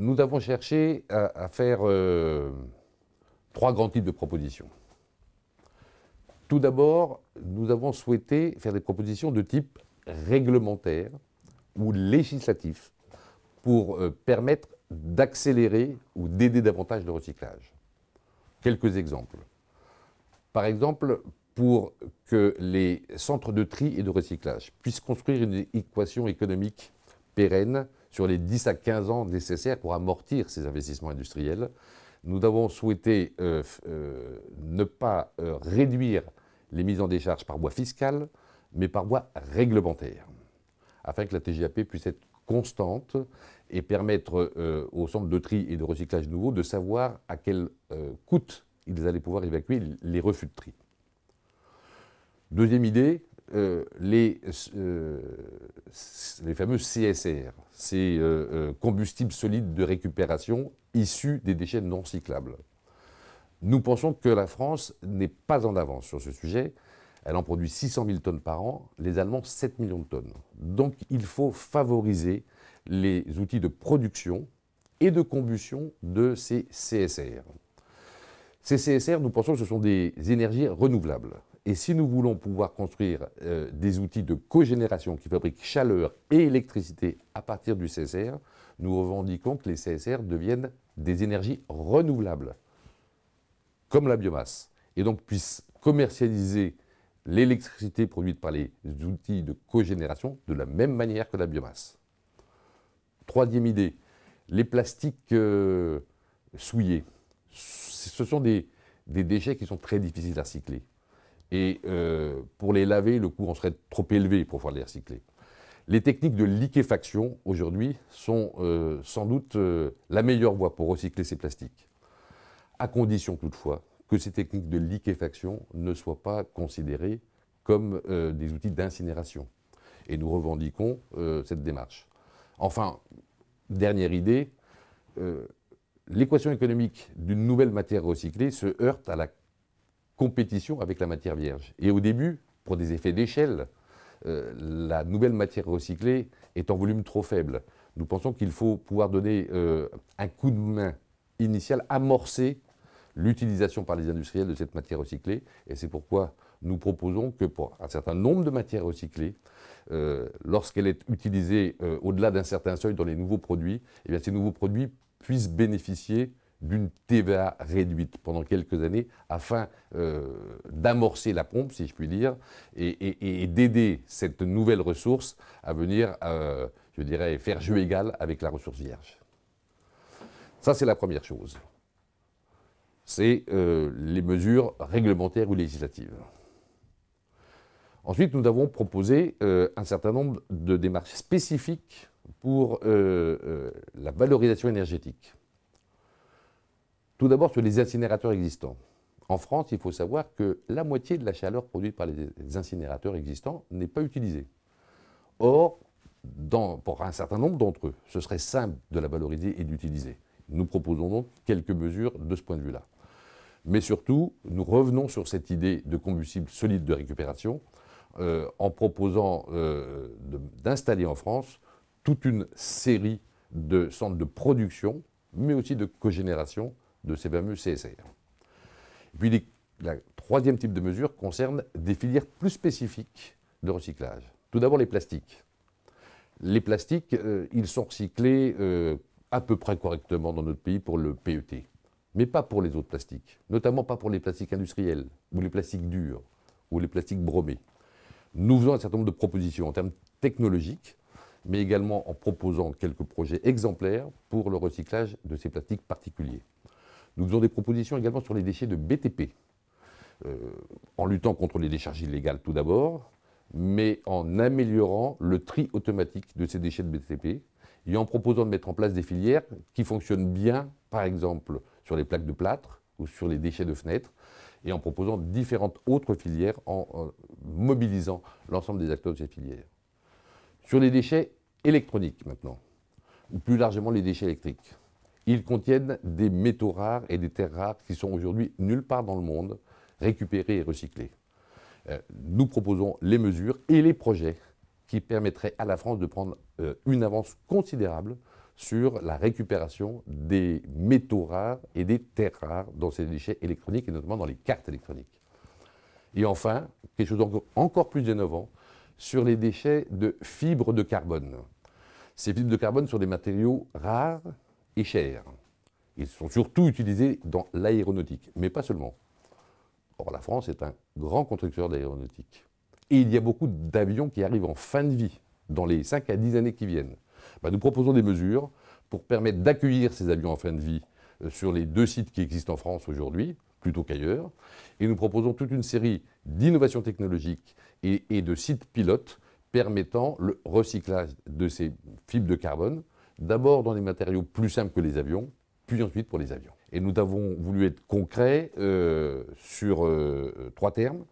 nous avons cherché à, faire euh, trois grands types de propositions. Tout d'abord, nous avons souhaité faire des propositions de type réglementaire ou législatif pour euh, permettre d'accélérer ou d'aider davantage le recyclage. Quelques exemples. Par exemple, pour que les centres de tri et de recyclage puissent construire une équation économique pérenne sur les 10 à 15 ans nécessaires pour amortir ces investissements industriels. Nous avons souhaité euh, euh, ne pas euh, réduire les mises en décharge par voie fiscale, mais par voie réglementaire, afin que la TGAP puisse être constante et permettre aux centres de tri et de recyclage nouveaux de savoir à quel coût ils allaient pouvoir évacuer les refus de tri. Deuxième idée, euh, euh, les, fameux CSR, ces euh, combustibles solides de récupération issus des déchets non cyclables. Nous pensons que la France n'est pas en avance sur ce sujet. Elle en produit 600 000 tonnes par an, les Allemands 7 millions de tonnes. Donc il faut favoriser les outils de production et de combustion de ces CSR. Ces CSR, nous pensons que ce sont des énergies renouvelables. Et si nous voulons pouvoir construire euh, des outils de cogénération qui fabriquent chaleur et électricité à partir du CSR, nous revendiquons que les CSR deviennent des énergies renouvelables, comme la biomasse, et donc puissent commercialiser l'électricité produite par les outils de cogénération de la même manière que la biomasse. Troisième idée, les plastiques euh, souillés ce sont des, déchets qui sont très difficiles à recycler. Et euh, pour les laver, le coût en serait trop élevé pour pouvoir les recycler. Les techniques de liquéfaction aujourd'hui sont euh, sans doute euh, la meilleure voie pour recycler ces plastiques, à condition toutefois que ces techniques de liquéfaction ne soient pas considérées comme des outils d'incinération. Et nous revendiquons cette démarche. Enfin, dernière idée, l'équation économique d'une nouvelle matière recyclée se heurte à la compétition avec la matière vierge. Et au début, pour des effets d'échelle, euh, la nouvelle matière recyclée est en volume trop faible. Nous pensons qu'il faut pouvoir donner euh, un coup de main initial, amorcer l'utilisation par les industriels de cette matière recyclée. Et c'est pourquoi nous proposons que pour un certain nombre de matières recyclées, lorsqu'elles euh, lorsqu'elle est utilisée au-delà d'un certain seuil dans les nouveaux produits, eh bien, ces nouveaux produits puissent bénéficier d'une TVA réduite pendant quelques années afin euh, d'amorcer la pompe, si je puis dire, et, d'aider cette nouvelle ressource à venir, euh, je dirais, faire jeu égal avec la ressource vierge. Ça, c'est la première chose. C'est euh, les mesures réglementaires ou législatives. Ensuite, nous avons proposé un certain nombre de démarches spécifiques pour euh, euh, la valorisation énergétique. Tout d'abord sur les incinérateurs existants. En France, il faut savoir que la moitié de la chaleur produite par les incinérateurs existants n'est pas utilisée. Or, pour un certain nombre d'entre eux, ce serait simple de la valoriser et d'utiliser. Nous proposons donc quelques mesures de ce point de vue-là. Mais surtout, nous revenons sur cette idée de combustible solide de récupération euh, en proposant d'installer en France toute une série de centres de production, mais aussi de cogénération de ces fameux CSR. puis, la troisième type de mesure concerne des filières plus spécifiques de recyclage. Tout d'abord, les plastiques. Les plastiques, euh, ils sont recyclés euh, à peu près correctement dans notre pays pour le PET, mais pas pour les autres plastiques, notamment pas pour les plastiques industriels, ou les plastiques durs, ou les plastiques bromés. Nous faisons un certain nombre de propositions en termes technologiques mais également en proposant quelques projets exemplaires pour le recyclage de ces plastiques particuliers. Nous faisons des propositions également sur les déchets de BTP, euh, en luttant contre les décharges illégales tout d'abord, mais en améliorant le tri automatique de ces déchets de BTP et en proposant de mettre en place des filières qui fonctionnent bien, par exemple sur les plaques de plâtre ou sur les déchets de fenêtres, et en proposant différentes autres filières en mobilisant l'ensemble des acteurs de ces filières. Sur les déchets électroniques maintenant, ou plus largement les déchets électriques, ils contiennent des métaux rares et des terres rares qui sont aujourd'hui nulle part dans le monde récupérés et recyclés. Euh, nous proposons les mesures et les projets qui permettraient à la France de prendre euh, une avance considérable sur la récupération des métaux rares et des terres rares dans ces déchets électroniques et notamment dans les cartes électroniques. Et enfin, quelque chose encore plus innovant, sur les déchets de fibres de carbone. Ces fibres de carbone sont des matériaux rares et chers. Ils sont surtout utilisés dans l'aéronautique, mais pas seulement. Or, la France est un grand constructeur d'aéronautique. Et il y a beaucoup d'avions qui arrivent en fin de vie, dans les 5 à 10 années qui viennent. Bah, nous proposons des mesures pour permettre d'accueillir ces avions en fin de vie euh, sur les deux sites qui existent en France aujourd'hui, plutôt qu'ailleurs. Et nous proposons toute une série d'innovations technologiques et, de sites pilotes permettant le recyclage de ces fibres de carbone, d'abord dans des matériaux plus simples que les avions, puis ensuite pour les avions. Et nous avons voulu être concrets euh, sur euh, euh, trois termes.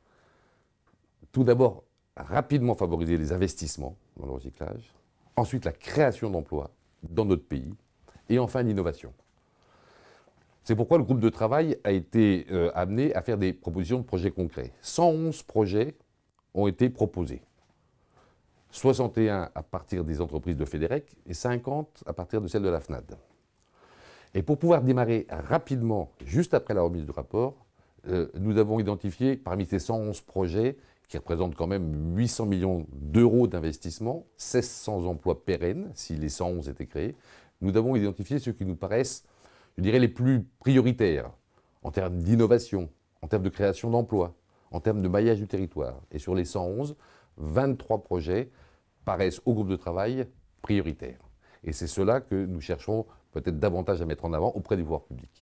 Tout d'abord, rapidement favoriser les investissements dans le recyclage, ensuite la création d'emplois dans notre pays, et enfin l'innovation. C'est pourquoi le groupe de travail a été euh, amené à faire des propositions de projets concrets. 111 projets ont été proposés. 61 à partir des entreprises de FEDEREC et 50 à partir de celles de la FNAD. Et pour pouvoir démarrer rapidement, juste après la remise du rapport, euh, nous avons identifié parmi ces 111 projets, qui représentent quand même 800 millions d'euros d'investissement, 1600 emplois pérennes si les 111 étaient créés, nous avons identifié ceux qui nous paraissent je dirais, les plus prioritaires en termes d'innovation, en termes de création d'emplois, en termes de maillage du territoire. Et sur les 111, 23 projets paraissent au groupe de travail prioritaires. Et c'est cela que nous cherchons peut-être davantage à mettre en avant auprès des pouvoirs publics.